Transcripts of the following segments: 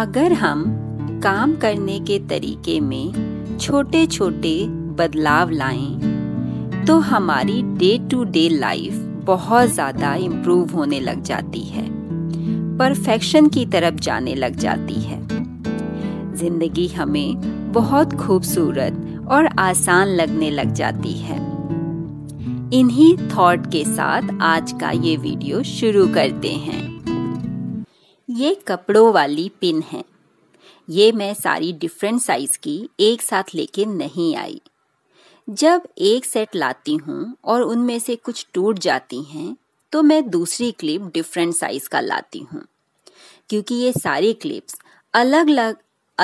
अगर हम काम करने के तरीके में छोटे छोटे बदलाव लाएं, तो हमारी डे टू डे लाइफ बहुत ज़्यादा इम्प्रूव होने लग जाती है परफेक्शन की तरफ जाने लग जाती है जिंदगी हमें बहुत खूबसूरत और आसान लगने लग जाती है इन्हीं थॉट के साथ आज का ये वीडियो शुरू करते हैं ये कपड़ों वाली पिन है ये मैं सारी डिफरेंट साइज की एक साथ लेके नहीं आई जब एक सेट लाती हूँ और उनमें से कुछ टूट जाती हैं तो मैं दूसरी क्लिप डिफरेंट साइज का लाती हूँ क्योंकि ये सारी क्लिप्स अलग अलग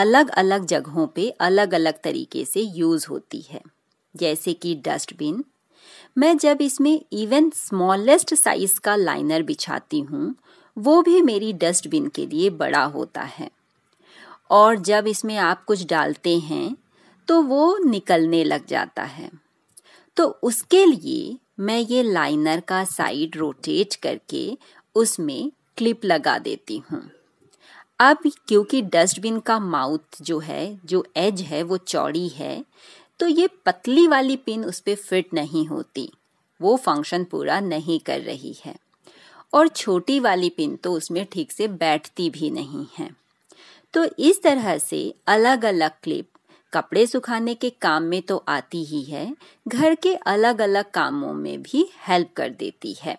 अलग अलग जगहों पे अलग अलग तरीके से यूज होती है जैसे कि डस्टबिन मैं जब इसमें इवन स्मॉलेस्ट साइज का लाइनर बिछाती हूँ वो भी मेरी डस्टबिन के लिए बड़ा होता है और जब इसमें आप कुछ डालते हैं तो वो निकलने लग जाता है तो उसके लिए मैं ये लाइनर का साइड रोटेट करके उसमें क्लिप लगा देती हूँ अब क्योंकि डस्टबिन का माउथ जो है जो एज है वो चौड़ी है तो ये पतली वाली पिन उस पर फिट नहीं होती वो फंक्शन पूरा नहीं कर रही है और छोटी वाली पिन तो उसमें ठीक से बैठती भी नहीं है तो इस तरह से अलग अलग क्लिप कपड़े सुखाने के काम में तो आती ही है घर के अलग अलग कामों में भी हेल्प कर देती है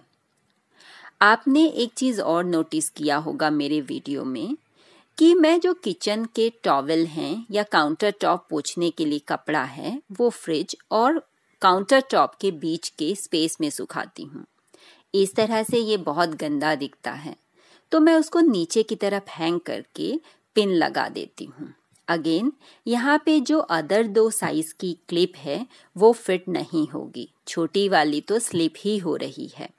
आपने एक चीज़ और नोटिस किया होगा मेरे वीडियो में कि मैं जो किचन के टॉवल हैं या काउंटर टॉप पोछने के लिए कपड़ा है वो फ्रिज और काउंटर टॉप के बीच के स्पेस में सुखाती हूँ इस तरह से ये बहुत गंदा दिखता है तो मैं उसको नीचे की तरफ हैंग करके पिन लगा देती हूँ अगेन यहाँ पे जो अदर दो साइज की क्लिप है वो फिट नहीं होगी छोटी वाली तो स्लिप ही हो रही है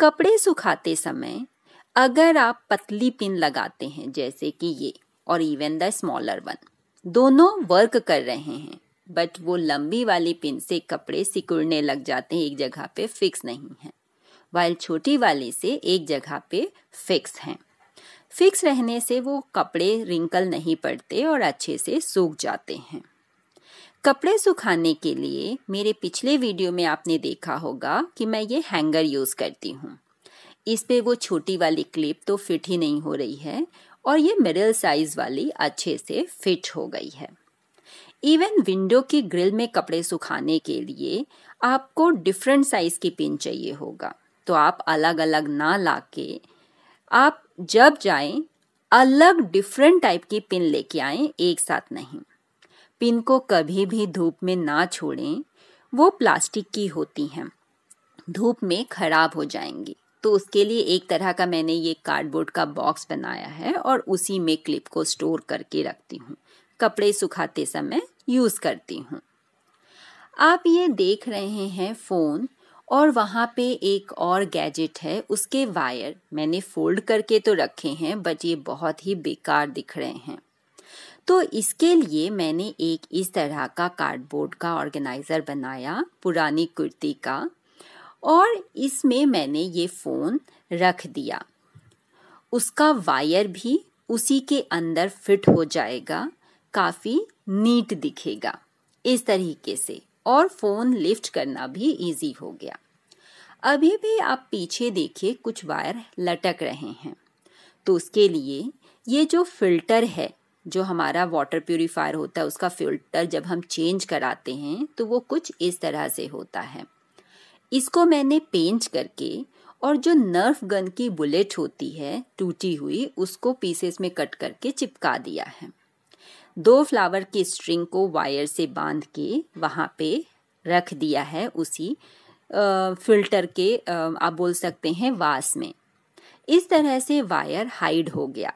कपड़े सुखाते समय अगर आप पतली पिन लगाते हैं जैसे कि ये और इवन द स्मॉलर वन दोनों वर्क कर रहे हैं बट वो लंबी वाली पिन से कपड़े सिकुड़ने लग जाते हैं एक जगह पे फिक्स नहीं है वाइल छोटी वाली से एक जगह पे फिक्स हैं फिक्स रहने से वो कपड़े रिंकल नहीं पड़ते और अच्छे से सूख जाते हैं कपड़े सुखाने के लिए मेरे पिछले वीडियो में आपने देखा होगा कि मैं ये हैंगर यूज़ करती हूँ इस पे वो छोटी वाली क्लिप तो फिट ही नहीं हो रही है और ये मिडल साइज़ वाली अच्छे से फिट हो गई है इवन विंडो की ग्रिल में कपड़े सुखाने के लिए आपको डिफरेंट साइज़ की पिन चाहिए होगा तो आप अलग अलग ना ला के आप जब जाएं अलग डिफरेंट टाइप की पिन लेके आए एक साथ नहीं पिन को कभी भी धूप में ना छोड़ें वो प्लास्टिक की होती हैं धूप में खराब हो जाएंगी तो उसके लिए एक तरह का मैंने ये कार्डबोर्ड का बॉक्स बनाया है और उसी में क्लिप को स्टोर करके रखती हूँ कपड़े सुखाते समय यूज़ करती हूँ आप ये देख रहे हैं फ़ोन और वहाँ पे एक और गैजेट है उसके वायर मैंने फोल्ड करके तो रखे हैं बट ये बहुत ही बेकार दिख रहे हैं तो इसके लिए मैंने एक इस तरह का कार्डबोर्ड का ऑर्गेनाइज़र बनाया पुरानी कुर्ती का और इसमें मैंने ये फ़ोन रख दिया उसका वायर भी उसी के अंदर फिट हो जाएगा काफ़ी नीट दिखेगा इस तरीके से और फोन लिफ्ट करना भी इजी हो गया अभी भी आप पीछे देखिए कुछ वायर लटक रहे हैं तो उसके लिए ये जो फिल्टर है जो हमारा वाटर प्योरीफायर होता है उसका फिल्टर जब हम चेंज कराते हैं तो वो कुछ इस तरह से होता है इसको मैंने पेंट करके और जो नर्फ गन की बुलेट होती है टूटी हुई उसको पीसेस में कट करके चिपका दिया है दो फ्लावर की स्ट्रिंग को वायर से बांध के वहाँ पे रख दिया है उसी फिल्टर के आप बोल सकते हैं वास में इस तरह से वायर हाइड हो गया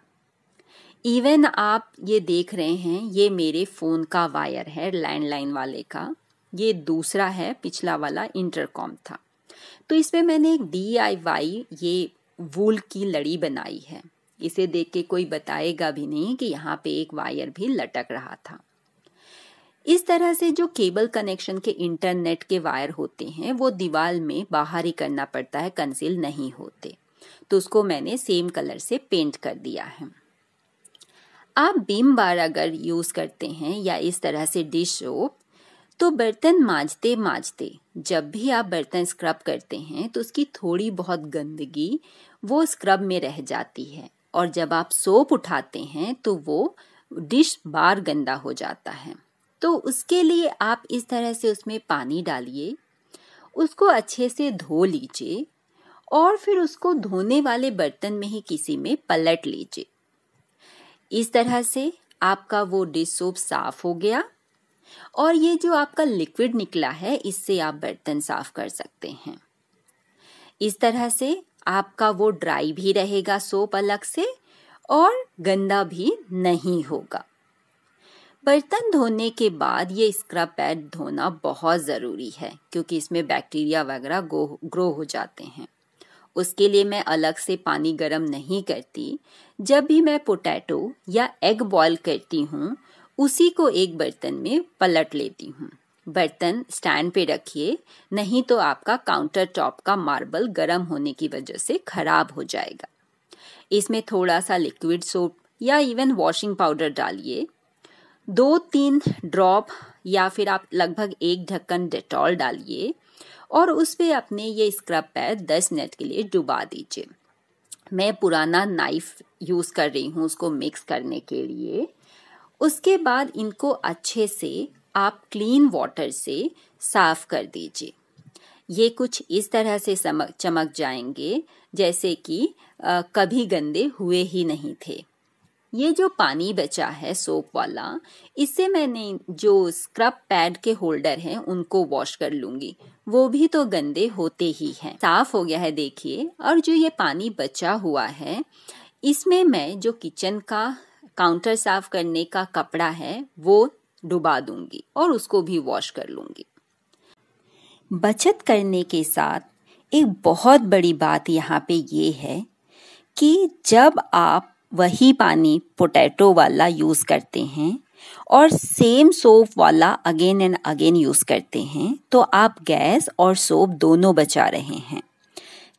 इवन आप ये देख रहे हैं ये मेरे फ़ोन का वायर है लैंडलाइन वाले का ये दूसरा है पिछला वाला इंटरकॉम था तो इसमें मैंने एक डी ये वूल की लड़ी बनाई है इसे देख के कोई बताएगा भी नहीं कि यहाँ पे एक वायर भी लटक रहा था इस तरह से जो केबल कनेक्शन के इंटरनेट के वायर होते हैं वो दीवार में बाहर ही करना पड़ता है कंसील नहीं होते तो उसको मैंने सेम कलर से पेंट कर दिया है आप बीम बार अगर यूज करते हैं या इस तरह से डिश हो तो बर्तन माजते माजते जब भी आप बर्तन स्क्रब करते हैं तो उसकी थोड़ी बहुत गंदगी वो स्क्रब में रह जाती है और जब आप सोप उठाते हैं तो वो डिश बार गंदा हो जाता है तो उसके लिए आप इस तरह से उसमें पानी डालिए उसको अच्छे से धो लीजिए और फिर उसको धोने वाले बर्तन में ही किसी में पलट लीजिए इस तरह से आपका वो डिश सोप साफ हो गया और ये जो आपका लिक्विड निकला है इससे आप बर्तन साफ कर सकते हैं इस तरह से आपका वो ड्राई भी रहेगा सोप अलग से और गंदा भी नहीं होगा बर्तन धोने के बाद ये स्क्रब पैड धोना बहुत ज़रूरी है क्योंकि इसमें बैक्टीरिया वगैरह ग्रो हो जाते हैं उसके लिए मैं अलग से पानी गर्म नहीं करती जब भी मैं पोटैटो या एग बॉईल करती हूँ उसी को एक बर्तन में पलट लेती हूँ बर्तन स्टैंड पे रखिए नहीं तो आपका काउंटर टॉप का मार्बल गर्म होने की वजह से खराब हो जाएगा इसमें थोड़ा सा लिक्विड सोप या इवन वॉशिंग पाउडर डालिए दो तीन ड्रॉप या फिर आप लगभग एक ढक्कन डेटॉल डालिए और उस पर अपने ये स्क्रब पैर दस मिनट के लिए डुबा दीजिए मैं पुराना नाइफ यूज़ कर रही हूँ उसको मिक्स करने के लिए उसके बाद इनको अच्छे से आप क्लीन वाटर से साफ कर दीजिए ये कुछ इस तरह से समक, चमक जाएंगे जैसे कि कभी गंदे हुए ही नहीं थे ये जो पानी बचा है सोप वाला इससे मैंने जो स्क्रब पैड के होल्डर हैं उनको वॉश कर लूंगी वो भी तो गंदे होते ही हैं साफ हो गया है देखिए और जो ये पानी बचा हुआ है इसमें मैं जो किचन का काउंटर साफ करने का कपड़ा है वो डुबा दूंगी और उसको भी वॉश कर लूंगी बचत करने के साथ एक बहुत बड़ी बात यहाँ पे ये है कि जब आप वही पानी पोटैटो वाला यूज़ करते हैं और सेम सोप वाला अगेन एंड अगेन यूज़ करते हैं तो आप गैस और सोप दोनों बचा रहे हैं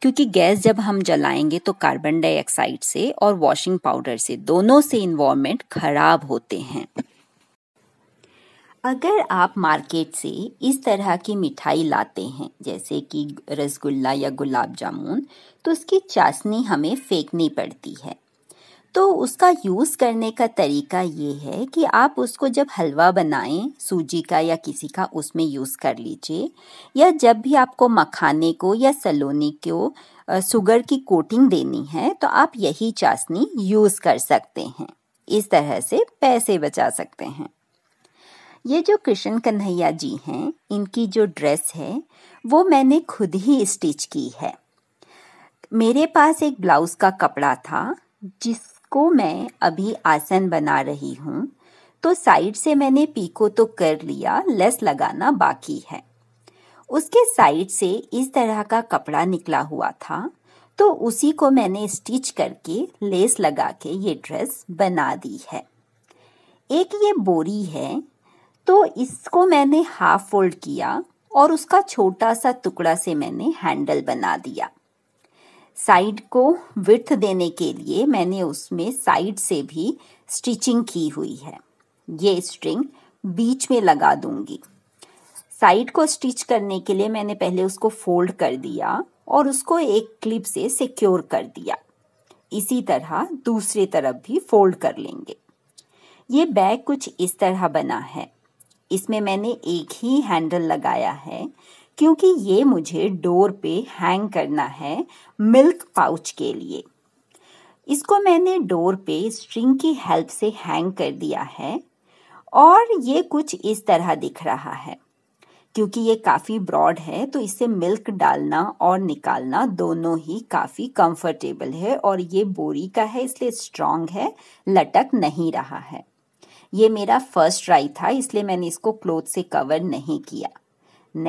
क्योंकि गैस जब हम जलाएंगे तो कार्बन डाइऑक्साइड से और वॉशिंग पाउडर से दोनों से इन्वायरमेंट खराब होते हैं अगर आप मार्केट से इस तरह की मिठाई लाते हैं जैसे कि रसगुल्ला या गुलाब जामुन तो उसकी चाशनी हमें फेंकनी पड़ती है तो उसका यूज़ करने का तरीका ये है कि आप उसको जब हलवा बनाएं सूजी का या किसी का उसमें यूज़ कर लीजिए या जब भी आपको मखाने को या सलोनी को सुगर की कोटिंग देनी है तो आप यही चाशनी यूज़ कर सकते हैं इस तरह से पैसे बचा सकते हैं ये जो कृष्ण कन्हैया जी हैं इनकी जो ड्रेस है वो मैंने खुद ही स्टिच की है मेरे पास एक ब्लाउज़ का कपड़ा था जिसको मैं अभी आसन बना रही हूँ तो साइड से मैंने पीको तो कर लिया लेस लगाना बाकी है उसके साइड से इस तरह का कपड़ा निकला हुआ था तो उसी को मैंने स्टिच करके लेस लगा के ये ड्रेस बना दी है एक ये बोरी है तो इसको मैंने हाफ फोल्ड किया और उसका छोटा सा टुकड़ा से मैंने हैंडल बना दिया साइड को विथ देने के लिए मैंने उसमें साइड से भी स्टिचिंग की हुई है ये स्ट्रिंग बीच में लगा दूंगी साइड को स्टिच करने के लिए मैंने पहले उसको फोल्ड कर दिया और उसको एक क्लिप से सिक्योर कर दिया इसी तरह दूसरी तरफ भी फोल्ड कर लेंगे ये बैग कुछ इस तरह बना है इसमें मैंने एक ही हैंडल लगाया है क्योंकि ये मुझे डोर पे हैंग करना है मिल्क पाउच के लिए इसको मैंने डोर पे स्ट्रिंग की हेल्प से हैंग कर दिया है और ये कुछ इस तरह दिख रहा है क्योंकि ये काफ़ी ब्रॉड है तो इससे मिल्क डालना और निकालना दोनों ही काफ़ी कंफर्टेबल है और ये बोरी का है इसलिए स्ट्रांग है लटक नहीं रहा है ये मेरा फर्स्ट ट्राई था इसलिए मैंने इसको क्लोथ से कवर नहीं किया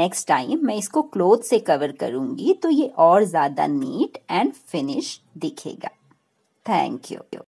नेक्स्ट टाइम मैं इसको क्लोथ से कवर करूंगी तो ये और ज़्यादा नीट एंड फिनिश दिखेगा थैंक यू